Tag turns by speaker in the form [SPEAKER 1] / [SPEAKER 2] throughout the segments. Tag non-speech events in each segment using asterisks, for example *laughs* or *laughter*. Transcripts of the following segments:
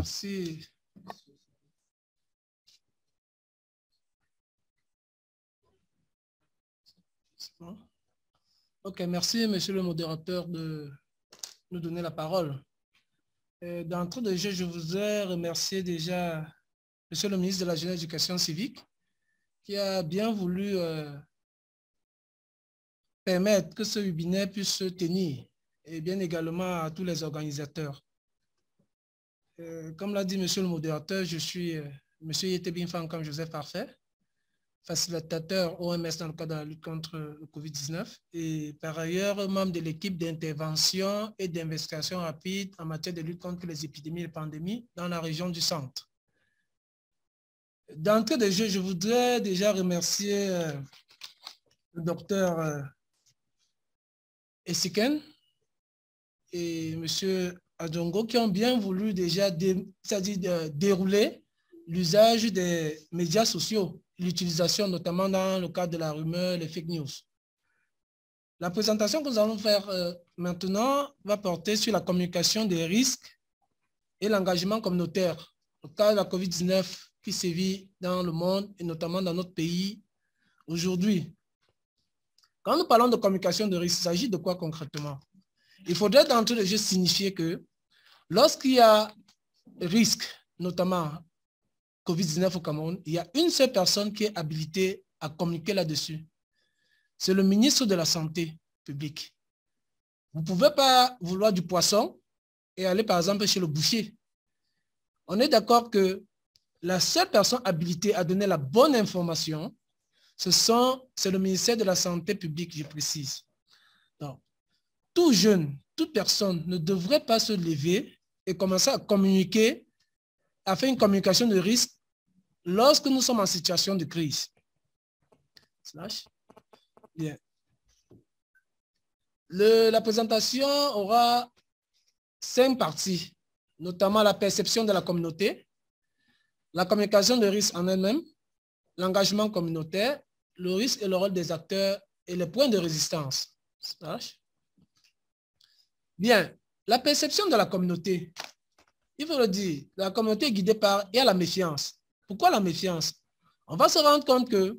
[SPEAKER 1] Merci. Ok, merci, monsieur le modérateur, de nous donner la parole. Euh, D'entrée de jeu, je vous ai remercié déjà, monsieur le ministre de la Jeunesse et civique, qui a bien voulu euh, permettre que ce webinaire puisse se tenir, et bien également à tous les organisateurs. Euh, comme l'a dit monsieur le modérateur, je suis M. Euh, monsieur Yetebin Fankam Joseph Parfait, facilitateur OMS dans le cadre de la lutte contre le COVID-19 et par ailleurs membre de l'équipe d'intervention et d'investigation rapide en matière de lutte contre les épidémies et les pandémies dans la région du centre. D'entrée de jeu, je voudrais déjà remercier euh, le docteur Essiken et monsieur à qui ont bien voulu déjà dé, dire euh, dérouler l'usage des médias sociaux, l'utilisation notamment dans le cadre de la rumeur, les fake news. La présentation que nous allons faire euh, maintenant va porter sur la communication des risques et l'engagement communautaire au cas de la COVID-19 qui sévit dans le monde et notamment dans notre pays aujourd'hui. Quand nous parlons de communication de risque, il s'agit de quoi concrètement Il faudrait d'entrée de jeu signifier que Lorsqu'il y a risque, notamment COVID-19 au Cameroun, il y a une seule personne qui est habilitée à communiquer là-dessus. C'est le ministre de la Santé publique. Vous ne pouvez pas vouloir du poisson et aller par exemple chez le boucher. On est d'accord que la seule personne habilitée à donner la bonne information, c'est le ministère de la Santé publique, je précise. Donc, tout jeune, toute personne ne devrait pas se lever et commencer à communiquer, à faire une communication de risque lorsque nous sommes en situation de crise. la présentation aura cinq parties, notamment la perception de la communauté, la communication de risque en elle-même, l'engagement communautaire, le risque et le rôle des acteurs et les points de résistance. Bien, la perception de la communauté, il faut le dire, la communauté est guidée par, et à la méfiance. Pourquoi la méfiance On va se rendre compte que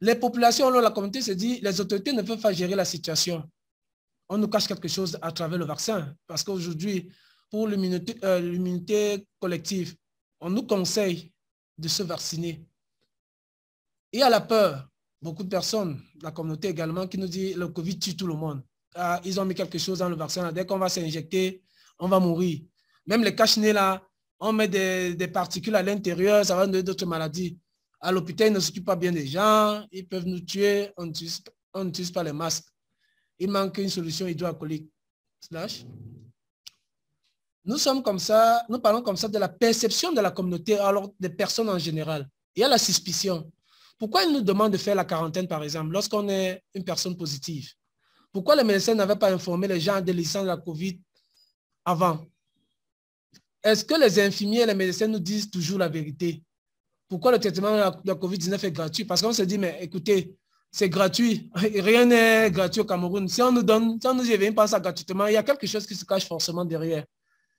[SPEAKER 1] les populations, la communauté se dit, les autorités ne peuvent pas gérer la situation. On nous cache quelque chose à travers le vaccin, parce qu'aujourd'hui, pour euh, l'immunité collective, on nous conseille de se vacciner. Et à la peur. Beaucoup de personnes, la communauté également, qui nous dit le Covid tue tout le monde. Ah, ils ont mis quelque chose dans le vaccin. Dès qu'on va s'injecter, on va mourir. Même les cache là, on met des, particules à l'intérieur, ça va donner d'autres maladies. À l'hôpital, ils ne s'occupent pas bien des gens, ils peuvent nous tuer, on n'utilise tue pas les masques. Il manque une solution hydroalcoolique. Nous sommes comme ça, nous parlons comme ça de la perception de la communauté, alors des personnes en général. Il y a la suspicion. Pourquoi ils nous demandent de faire la quarantaine, par exemple, lorsqu'on est une personne positive pourquoi les médecins n'avaient pas informé les gens de l'essence de la COVID avant Est-ce que les infirmiers et les médecins nous disent toujours la vérité Pourquoi le traitement de la COVID-19 est gratuit Parce qu'on se dit, mais écoutez, c'est gratuit. *laughs* Rien n'est gratuit au Cameroun. Si on nous donne, si on nous pas ça gratuitement, il y a quelque chose qui se cache forcément derrière.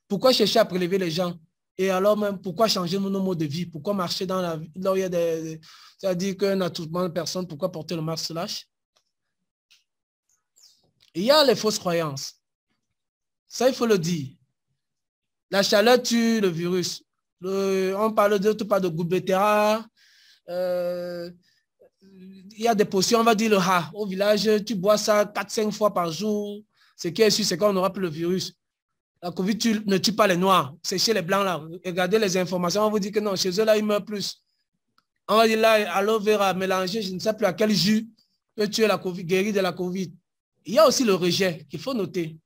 [SPEAKER 1] Pourquoi chercher à prélever les gens Et alors même, pourquoi changer nos modes de vie Pourquoi marcher dans la vie là il y a des... C'est-à-dire qu'un attroupement de personnes, pourquoi porter le masque lâche il y a les fausses croyances. Ça, il faut le dire. La chaleur tue le virus. on parle de tout pas de goubetera. Euh, il y a des potions, on va dire le ha. Au village, tu bois ça 4-5 fois par jour. Ce qui est sûr, c'est qu'on n'aura plus le virus. La COVID ne tue pas les noirs. C'est chez les blancs là. Regardez les informations. On vous dit que non, chez eux là, ils meurent plus. On va dire là, aloe vera mélangé, je ne sais plus à quel jus peut tuer la COVID, guérir de la COVID. Il y a aussi le rejet qu'il faut noter.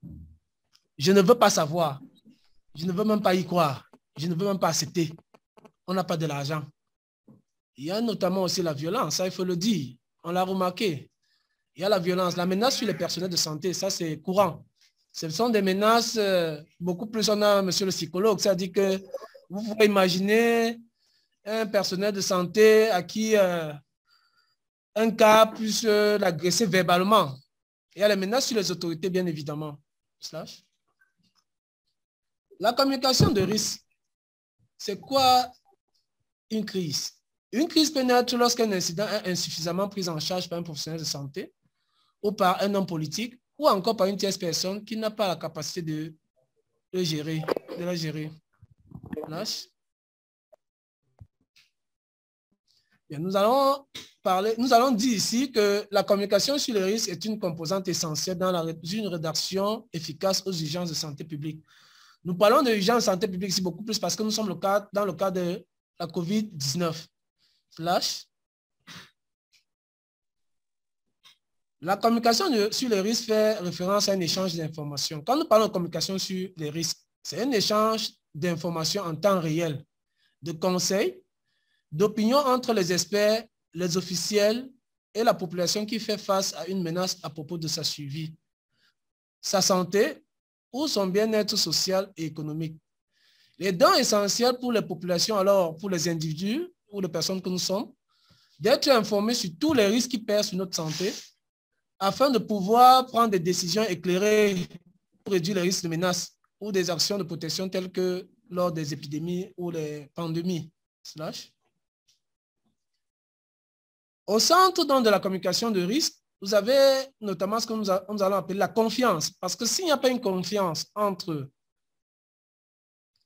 [SPEAKER 1] Je ne veux pas savoir. Je ne veux même pas y croire. Je ne veux même pas accepter. On n'a pas de l'argent. Il y a notamment aussi la violence, ça il faut le dire. On l'a remarqué. Il y a la violence, la menace sur les personnels de santé, ça c'est courant. Ce sont des menaces, euh, beaucoup plus en a, monsieur le psychologue, c'est-à-dire que vous pouvez imaginer un personnel de santé à qui euh, un cas puisse euh, l'agresser verbalement. Il y a les menaces sur les autorités, bien évidemment. La communication de risque, c'est quoi une crise Une crise peut naître lorsqu'un incident est insuffisamment pris en charge par un professionnel de santé ou par un homme politique ou encore par une tierce personne qui n'a pas la capacité de gérer, de la gérer. nous allons parler, nous allons dire ici que la communication sur les risques est une composante essentielle dans la, une rédaction efficace aux urgences de santé publique. Nous parlons de urgences de santé publique ici beaucoup plus parce que nous sommes le cas dans le cadre de la COVID-19. Flash. La communication sur les risques fait référence à un échange d'informations. Quand nous parlons de communication sur les risques, c'est un échange d'informations en temps réel, de conseils, d'opinion entre les experts, les officiels et la population qui fait face à une menace à propos de sa survie, sa santé ou son bien-être social et économique. Les dents essentiels pour les populations, alors pour les individus ou les personnes que nous sommes, d'être informés sur tous les risques qui pèsent sur notre santé afin de pouvoir prendre des décisions éclairées pour réduire les risques de menaces ou des actions de protection telles que lors des épidémies ou les pandémies. Au centre de la communication de risque, vous avez notamment ce que nous, allons appeler la confiance. Parce que s'il n'y a pas une confiance entre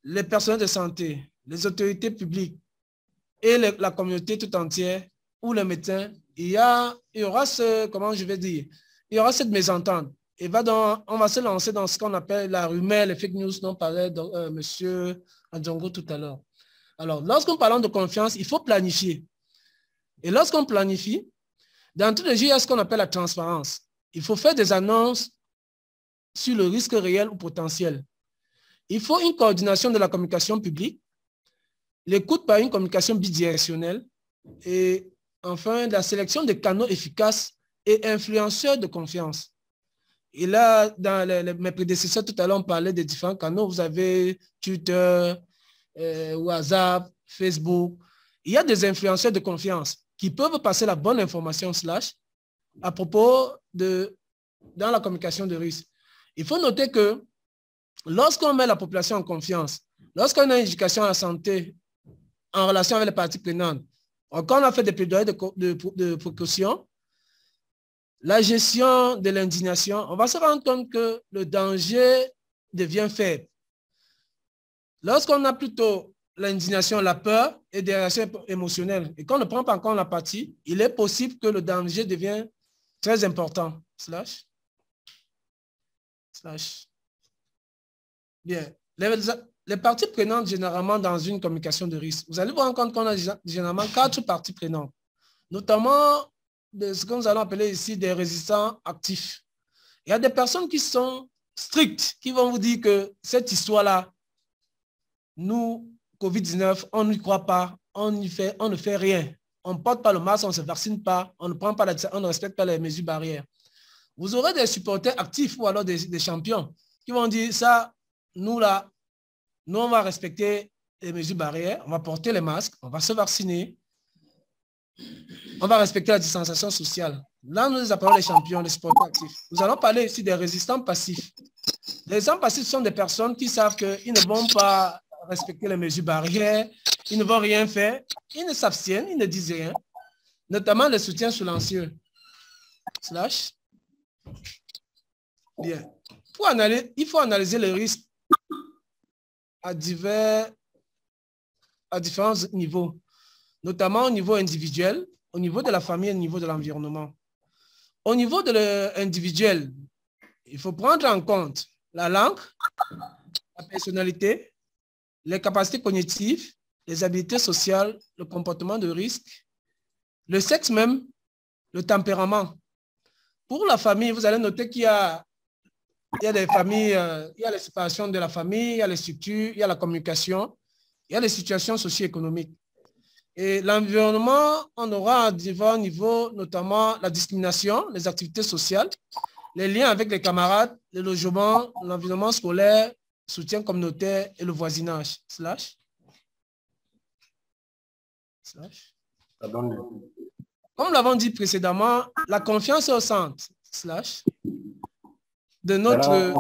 [SPEAKER 1] les personnes de santé, les autorités publiques et la communauté tout entière ou les médecins, il y, a, il y aura ce, comment je vais dire, il y aura cette mésentente. Et va dans, on va se lancer dans ce qu'on appelle la rumeur, les fake news dont parlait euh, M. tout à l'heure. Alors, lorsqu'on parle de confiance, il faut planifier. Et lorsqu'on planifie, dans tous les jeu, il y a ce qu'on appelle la transparence. Il faut faire des annonces sur le risque réel ou potentiel. Il faut une coordination de la communication publique, l'écoute par une communication bidirectionnelle et enfin la sélection des canaux efficaces et influenceurs de confiance. Et là, dans mes prédécesseurs, tout à l'heure, on parlait des différents canaux. Vous avez Twitter, euh, WhatsApp, Facebook. Il y a des influenceurs de confiance qui peuvent passer la bonne information slash à propos de dans la communication de risque. Il faut noter que lorsqu'on met la population en confiance, lorsqu'on a une éducation à la santé en relation avec les parties prenantes, quand on a fait des plaidoyers de, de précaution, la gestion de l'indignation, on va se rendre compte que le danger devient faible. Lorsqu'on a plutôt l'indignation, la peur et des réactions émotionnelles. Et quand on ne prend pas en compte la partie, il est possible que le danger devienne très important. Slash. Slash. Bien. Les, parties prenantes, généralement, dans une communication de risque, vous allez vous rendre compte qu'on a généralement quatre parties prenantes, notamment ce que nous allons appeler ici des résistants actifs. Il y a des personnes qui sont strictes, qui vont vous dire que cette histoire-là, nous COVID-19, on n'y croit pas, on, y fait, on ne fait rien. On ne porte pas le masque, on ne se vaccine pas, on ne prend pas la, on ne respecte pas les mesures barrières. Vous aurez des supporters actifs ou alors des, champions qui vont dire ça, nous là, nous on va respecter les mesures barrières, on va porter les masques, on va se vacciner, on va respecter la distanciation sociale. Là, nous les appelons les champions, les sportifs actifs. Nous allons parler ici des résistants passifs. Les résistants passifs sont des personnes qui savent qu'ils ne vont pas respecter les mesures barrières, ils ne vont rien faire, ils ne s'abstiennent, ils ne disent rien, notamment le soutien silencieux. Slash. Bien. il faut analyser le risque à divers, à différents niveaux, notamment au niveau individuel, au niveau de la famille, au niveau de l'environnement. Au niveau de l'individuel, il faut prendre en compte la langue, la personnalité, les capacités cognitives, les habiletés sociales, le comportement de risque, le sexe même, le tempérament. Pour la famille, vous allez noter qu'il y a, il des familles, euh, il y a les séparations de la famille, il y a les structures, il y a la communication, il y a les situations socio-économiques. Et l'environnement, on aura à divers niveaux, notamment la discrimination, les activités sociales, les liens avec les camarades, les logements, l'environnement scolaire, soutien communautaire et le voisinage, slash. Comme l'avons dit précédemment, la confiance au centre, slash, de notre...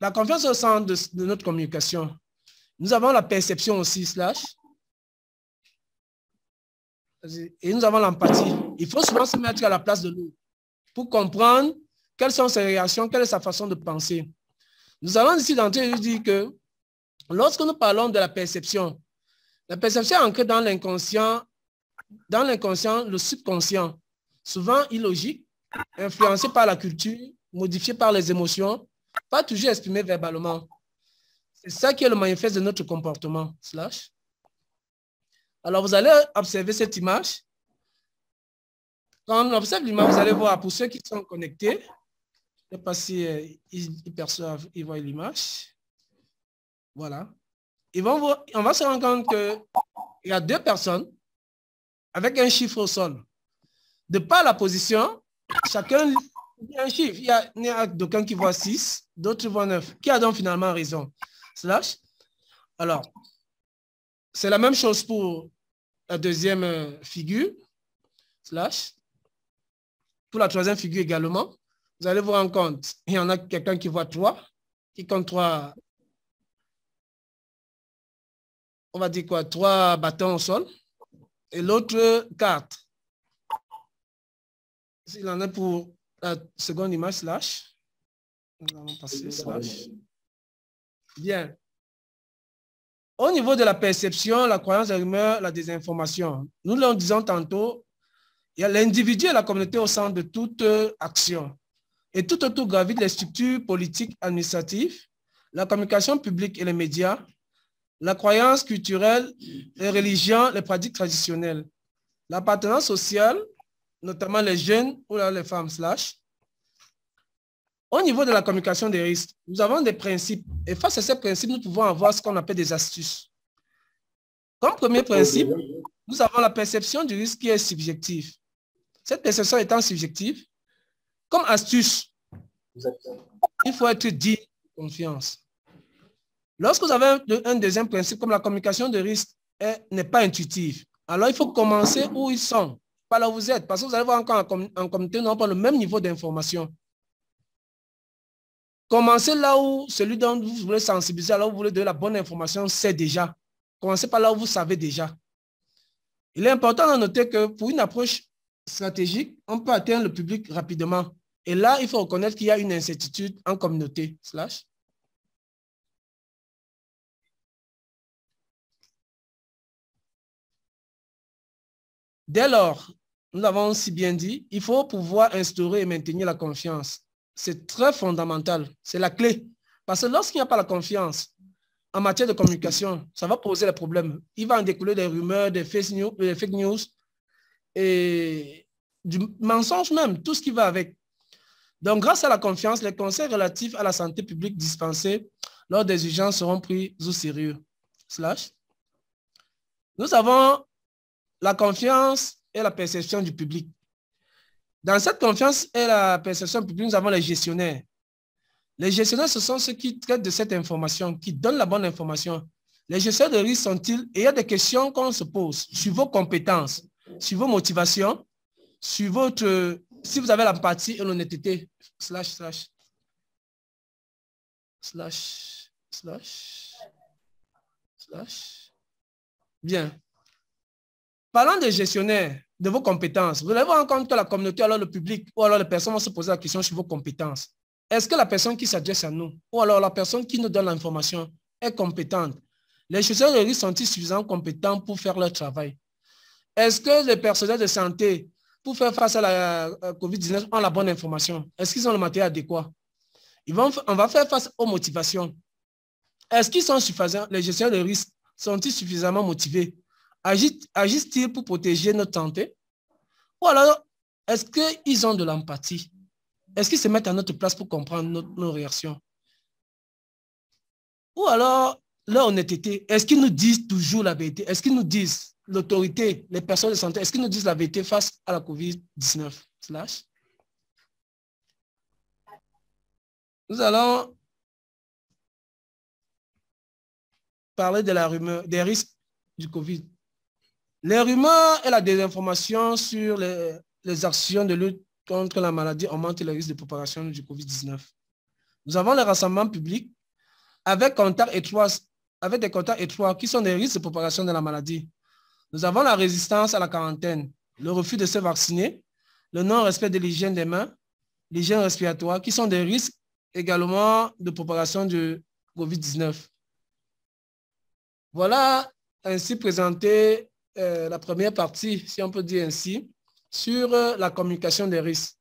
[SPEAKER 1] la confiance au centre de, notre communication. Nous avons la perception aussi, slash. Et nous avons l'empathie. Il faut souvent se mettre à la place de l'autre pour comprendre quelles sont ses réactions, quelle est sa façon de penser. Nous allons ici et dire que lorsque nous parlons de la perception, la perception est ancrée dans l'inconscient, dans l'inconscient, le subconscient, souvent illogique, influencé par la culture, modifié par les émotions, pas toujours exprimé verbalement. C'est ça qui est le manifeste de notre comportement. Alors, vous allez observer cette image. Quand on observe l'image, vous allez voir, pour ceux qui sont connectés, sais pas si euh, ils, perçoivent, ils voient l'image. Voilà. Ils vont voir, on va se rendre compte qu'il y a deux personnes avec un chiffre au sol. De par la position, chacun un chiffre. Il y a, a qui voit 6, d'autres voient 9. Qui a donc finalement raison Slash. Alors, c'est la même chose pour la deuxième euh, figure. Slash. Pour la troisième figure également. Vous allez vous rendre compte, il y en a quelqu'un qui voit trois, qui compte trois, on va dire quoi, trois bâtons au sol, et l'autre quatre. S'il en est pour la seconde image, slash. Bien. Au niveau de la perception, la croyance, la rumeur, la désinformation, nous le disons tantôt, il y a l'individu et la communauté au centre de toute action et tout autour gravitent les structures politiques administratives, la communication publique et les médias, la croyance culturelle, les religions, les pratiques traditionnelles, l'appartenance sociale, notamment les jeunes ou les femmes slash. Au niveau de la communication des risques, nous avons des principes et face à ces principes, nous pouvons avoir ce qu'on appelle des astuces. Comme premier principe, nous avons la perception du risque qui est subjective. Cette perception étant subjective, comme astuce, il faut être dit confiance. Lorsque vous avez un deuxième principe, comme la communication de risque n'est pas intuitive, alors il faut commencer où ils sont, pas là où vous êtes, parce que vous allez voir encore en, communauté, en comité, pas le même niveau d'information. Commencez là où celui dont vous voulez sensibiliser, alors vous voulez donner la bonne information, c'est déjà. Commencez par là où vous savez déjà. Il est important de noter que pour une approche stratégique, on peut atteindre le public rapidement et là, il faut reconnaître qu'il y a une incertitude en communauté. Dès lors, nous l'avons si bien dit, il faut pouvoir instaurer et maintenir la confiance. C'est très fondamental, c'est la clé. Parce que lorsqu'il n'y a pas la confiance en matière de communication, ça va poser des problèmes. Il va en découler des rumeurs, des des fake news et du mensonge même, tout ce qui va avec. Donc, grâce à la confiance, les conseils relatifs à la santé publique dispensés lors des urgences seront pris au sérieux. Nous avons la confiance et la perception du public. Dans cette confiance et la perception publique, nous avons les gestionnaires. Les gestionnaires, ce sont ceux qui traitent de cette information, qui donnent la bonne information. Les gestionnaires de risque sont-ils Et il y a des questions qu'on se pose sur vos compétences, sur vos motivations, sur votre si vous avez l'empathie et l'honnêteté, slash, slash, slash, slash, slash, bien. Parlant des gestionnaires, de vos compétences, vous allez voir en compte que la communauté, alors le public, ou alors les personnes vont se poser la question sur vos compétences. Est-ce que la personne qui s'adresse à nous, ou alors la personne qui nous donne l'information, est compétente Les gestionnaires de sont-ils suffisamment compétents pour faire leur travail Est-ce que les personnels de santé pour faire face à la euh, COVID-19 ont la bonne information Est-ce qu'ils ont le matériel adéquat Ils vont, On va faire face aux motivations. Est-ce qu'ils sont suffisants Les gestionnaires de risque sont-ils suffisamment motivés Agissent-ils pour protéger notre santé Ou alors, est-ce qu'ils ont de l'empathie Est-ce qu'ils se mettent à notre place pour comprendre nos réactions Ou alors, leur honnêteté, est-ce qu'ils nous disent toujours la vérité Est-ce qu'ils nous disent l'autorité, les personnes de santé, est-ce qu'ils nous disent la vérité face à la COVID-19 Nous allons parler de la rumeur, des risques du COVID. Les rumeurs et la désinformation sur les, actions de lutte contre la maladie augmentent les risques de propagation du COVID-19. Nous avons les rassemblements publics avec, contact étroit, avec des contacts étroits qui sont des risques de propagation de la maladie. Nous avons la résistance à la quarantaine, le refus de se vacciner, le non-respect de l'hygiène des mains, l'hygiène respiratoire, qui sont des risques également de propagation du COVID-19. Voilà ainsi présenté euh, la première partie, si on peut dire ainsi, sur euh, la communication des risques.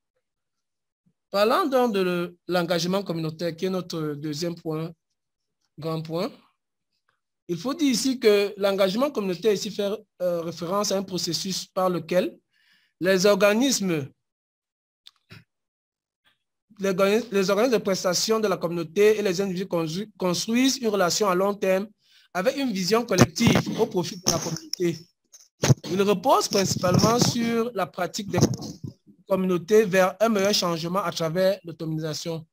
[SPEAKER 1] Parlant donc de l'engagement communautaire, qui est notre deuxième point, grand point, il faut dire ici que l'engagement communautaire ici fait euh, référence à un processus par lequel les organismes, les, organismes, de prestation de la communauté et les individus construisent une relation à long terme avec une vision collective au profit de la communauté. Il repose principalement sur la pratique des communautés vers un meilleur changement à travers l'autonomisation.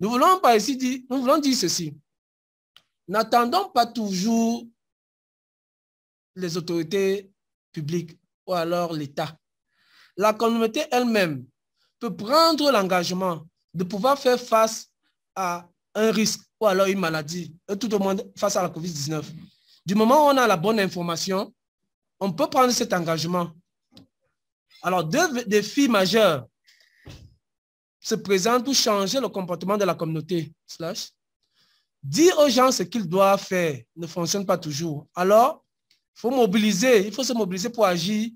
[SPEAKER 1] Nous voulons par ici dire, nous voulons dire ceci n'attendons pas toujours les autorités publiques ou alors l'État. La communauté elle-même peut prendre l'engagement de pouvoir faire face à un risque ou alors une maladie, euh, tout au monde face à la COVID-19. Du moment où on a la bonne information, on peut prendre cet engagement. Alors, deux défis majeurs se présentent pour changer le comportement de la communauté. Dire aux gens ce qu'ils doivent faire ne fonctionne pas toujours. Alors, il faut mobiliser, il faut se mobiliser pour agir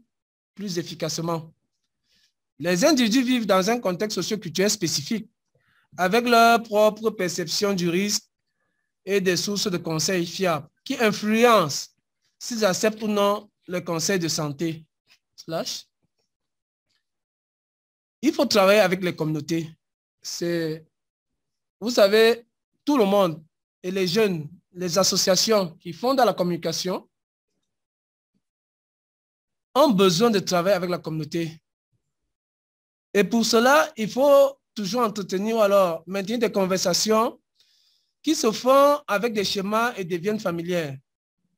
[SPEAKER 1] plus efficacement. Les individus vivent dans un contexte socioculturel spécifique, avec leur propre perception du risque et des sources de conseils fiables, qui influencent s'ils acceptent ou non le conseil de santé. Il faut travailler avec les communautés. C'est, vous savez, tout le monde, et les jeunes, les associations qui font de la communication ont besoin de travailler avec la communauté. Et pour cela, il faut toujours entretenir alors maintenir des conversations qui se font avec des schémas et deviennent familières.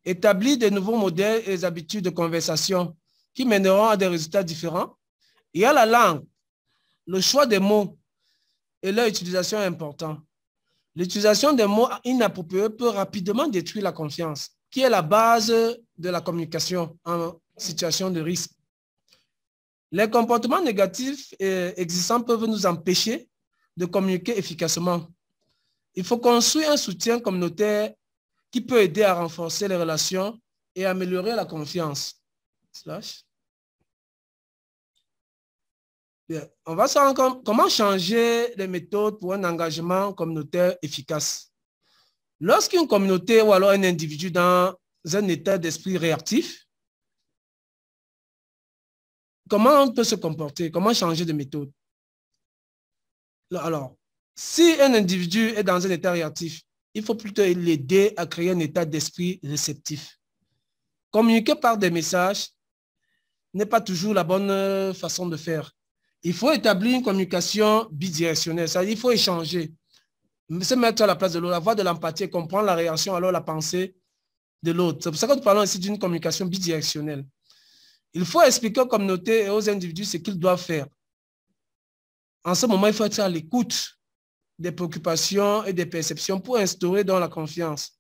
[SPEAKER 1] Établir de nouveaux modèles et des habitudes de conversation qui mèneront à des résultats différents. Il y a la langue, le choix des mots et leur utilisation est important. L'utilisation des mots inappropriés peut rapidement détruire la confiance, qui est la base de la communication en situation de risque. Les comportements négatifs euh, existants peuvent nous empêcher de communiquer efficacement. Il faut construire un soutien communautaire qui peut aider à renforcer les relations et améliorer la confiance. On va savoir comment changer les méthodes pour un engagement communautaire efficace. Lorsqu'une communauté ou alors un individu dans un état d'esprit réactif, comment on peut se comporter, comment changer de méthode Alors, si un individu est dans un état réactif, il faut plutôt l'aider à créer un état d'esprit réceptif. Communiquer par des messages n'est pas toujours la bonne euh, façon de faire. Il faut établir une communication bidirectionnelle, c'est-à-dire il faut échanger, se mettre à la place de l'autre, avoir de l'empathie, comprendre la réaction, alors la pensée de l'autre. C'est pour ça que nous parlons ici d'une communication bidirectionnelle. Il faut expliquer aux communautés et aux individus ce qu'ils doivent faire. En ce moment, il faut être à l'écoute des préoccupations et des perceptions pour instaurer dans la confiance,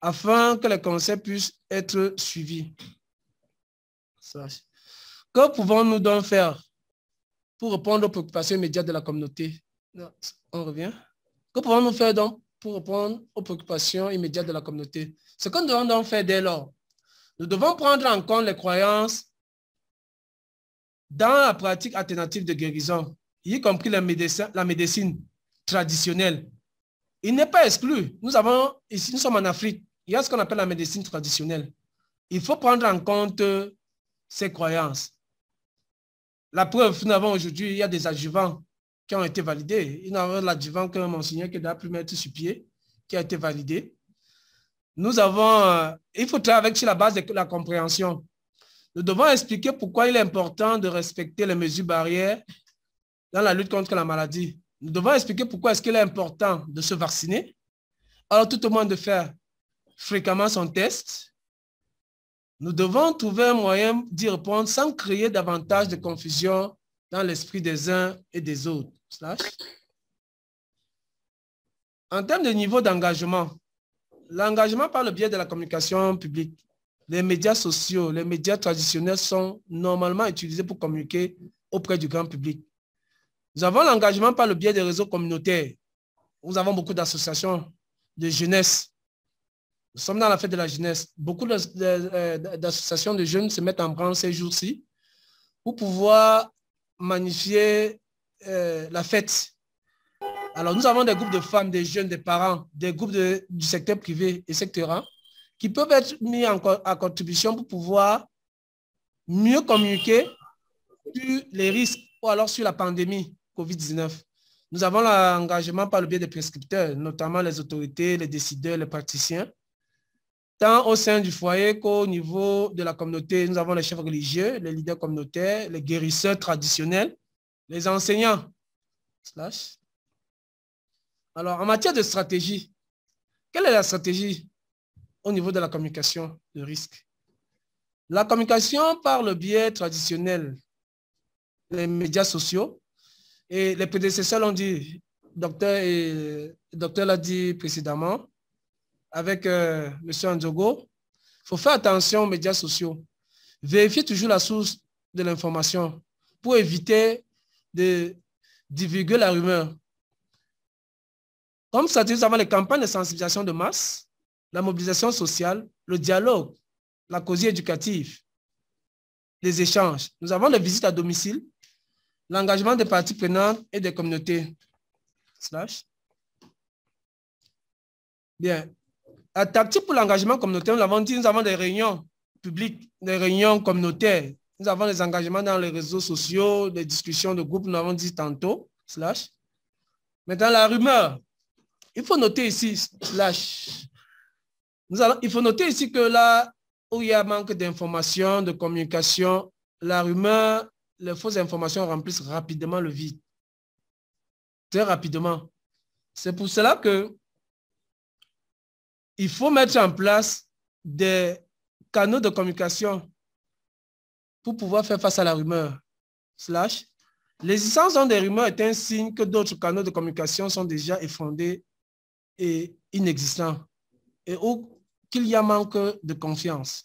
[SPEAKER 1] afin que les conseils puissent être suivis. Que pouvons-nous donc faire pour répondre aux préoccupations immédiates de la communauté. on revient. Que pouvons-nous faire donc pour répondre aux préoccupations immédiates de la communauté Ce que nous devons donc faire dès lors, nous devons prendre en compte les croyances dans la pratique alternative de guérison, y compris la médecine, la médecine traditionnelle. Il n'est pas exclu. Nous avons, ici, nous sommes en Afrique, il y a ce qu'on appelle la médecine traditionnelle. Il faut prendre en compte ces croyances. La preuve, nous avons aujourd'hui, il y a des adjuvants qui ont été validés. Il y a l'adjuvant que Monseigneur qui doit plus mettre sur pied, qui a été validé. Nous avons, euh, il faut travailler avec sur la base de la compréhension. Nous devons expliquer pourquoi il est important de respecter les mesures barrières dans la lutte contre la maladie. Nous devons expliquer pourquoi est-ce qu'il est important de se vacciner. Alors tout le monde de faire fréquemment son test. Nous devons trouver un moyen d'y répondre sans créer davantage de confusion dans l'esprit des uns et des autres. En termes de niveau d'engagement, l'engagement par le biais de la communication publique, les médias sociaux, les médias traditionnels sont normalement utilisés pour communiquer auprès du grand public. Nous avons l'engagement par le biais des réseaux communautaires. Nous avons beaucoup d'associations de jeunesse nous sommes dans la fête de la jeunesse. Beaucoup d'associations de jeunes se mettent en branle ces jours-ci pour pouvoir magnifier euh, la fête. Alors, nous avons des groupes de femmes, des jeunes, des parents, des groupes du secteur privé, et etc., qui peuvent être mis en, contribution pour pouvoir mieux communiquer sur les risques ou alors sur la pandémie COVID-19. Nous avons l'engagement par le biais des prescripteurs, notamment les autorités, les décideurs, les praticiens, tant au sein du foyer qu'au niveau de la communauté. Nous avons les chefs religieux, les leaders communautaires, les guérisseurs traditionnels, les enseignants. Alors, en matière de stratégie, quelle est la stratégie au niveau de la communication de risque La communication par le biais traditionnel, les médias sociaux, et les prédécesseurs l'ont dit, docteur et docteur l'a dit précédemment, avec euh, Monsieur M. Andjogo, il faut faire attention aux médias sociaux. Vérifiez toujours la source de l'information pour éviter de divulguer la rumeur. Comme ça, nous avons les campagnes de sensibilisation de masse, la mobilisation sociale, le dialogue, la cause éducative, les échanges. Nous avons les visites à domicile, l'engagement des parties prenantes et des communautés. Slash. Bien tactique pour l'engagement communautaire, nous l'avons dit, nous avons des réunions publiques, des réunions communautaires. Nous avons des engagements dans les réseaux sociaux, des discussions de groupes, nous l'avons dit tantôt, slash. Maintenant, la rumeur. Il faut noter ici, slash. Nous allons, il faut noter ici que là où il y a manque d'informations, de communication, la rumeur, les fausses informations remplissent rapidement le vide. Très rapidement. C'est pour cela que il faut mettre en place des canaux de communication pour pouvoir faire face à la rumeur. Slash. L'existence des rumeurs est un signe que d'autres canaux de communication sont déjà effondrés et inexistants, et qu'il y a manque de confiance.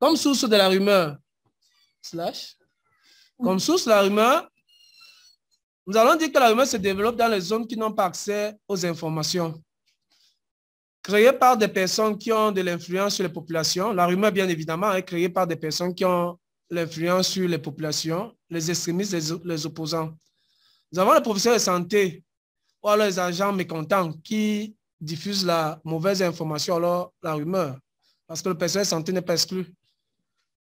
[SPEAKER 1] Comme source de la rumeur, slash, comme source de la rumeur, nous allons dire que la rumeur se développe dans les zones qui n'ont pas accès aux informations créé par des personnes qui ont de l'influence sur les populations. La rumeur, bien évidemment, est créée par des personnes qui ont l'influence sur les populations, les extrémistes, les, les, opposants. Nous avons les professeurs de santé ou alors les agents mécontents qui diffusent la mauvaise information, alors la rumeur, parce que le personnel de santé n'est pas exclu.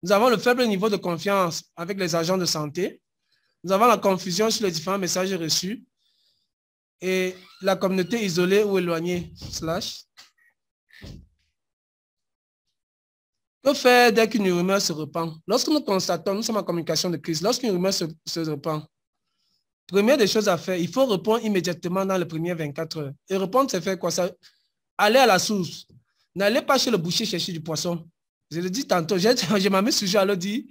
[SPEAKER 1] Nous avons le faible niveau de confiance avec les agents de santé. Nous avons la confusion sur les différents messages reçus et la communauté isolée ou éloignée, slash. Que faire dès qu'une rumeur se répand Lorsque nous constatons, nous sommes en communication de crise, lorsqu'une rumeur se, se, répand, première des choses à faire, il faut répondre immédiatement dans les premières 24 heures. Et répondre, c'est faire quoi ça Aller à la source. N'allez pas chez le boucher chercher du poisson. Je le dis tantôt, j'ai *laughs* même sujet à le dire.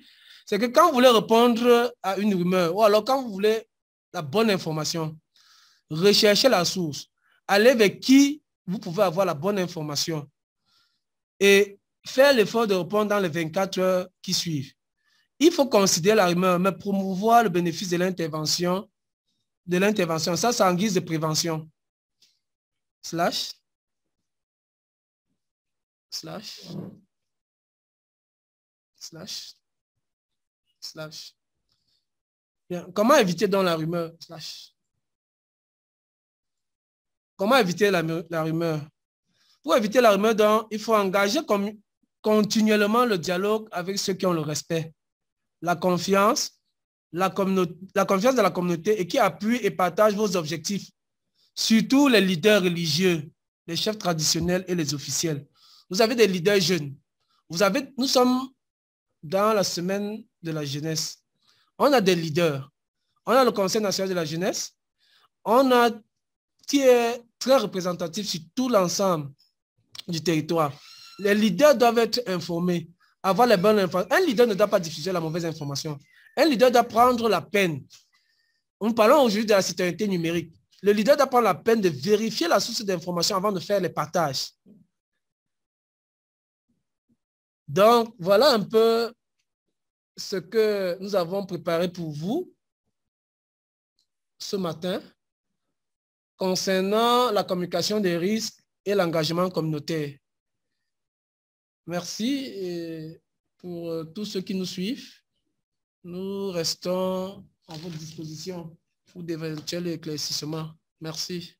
[SPEAKER 1] C'est que quand vous voulez répondre à une rumeur, ou alors quand vous voulez la bonne information, recherchez la source. Allez avec qui vous pouvez avoir la bonne information. Et faire l'effort de répondre dans les 24 heures qui suivent. Il faut considérer la rumeur, mais promouvoir le bénéfice de l'intervention, de l'intervention. Ça, c'est en guise de prévention. Slash. Slash. Slash. Slash. Comment éviter dans la rumeur Slash. Comment éviter la, rumeur Pour éviter la rumeur, il faut engager continuellement le dialogue avec ceux qui ont le respect, la confiance, la, confiance de la communauté et qui appuient et partagent vos objectifs, surtout les leaders religieux, les chefs traditionnels et les officiels. Vous avez des leaders jeunes. Vous avez, nous sommes dans la semaine de la jeunesse. On a des leaders. On a le Conseil national de la jeunesse. On a qui est très représentatif sur tout l'ensemble du territoire. Les leaders doivent être informés, avoir les bonnes informations. Un leader ne doit pas diffuser la mauvaise information. Un leader doit prendre la peine. Nous parlons aujourd'hui de la citoyenneté numérique. Le leader doit prendre la peine de vérifier la source d'information avant de faire les partages. Donc, voilà un peu ce que nous avons préparé pour vous ce matin concernant la communication des risques et l'engagement communautaire. Merci euh, pour euh, tous ceux qui nous suivent. Nous restons à votre disposition pour d'éventuels éclaircissements. Merci.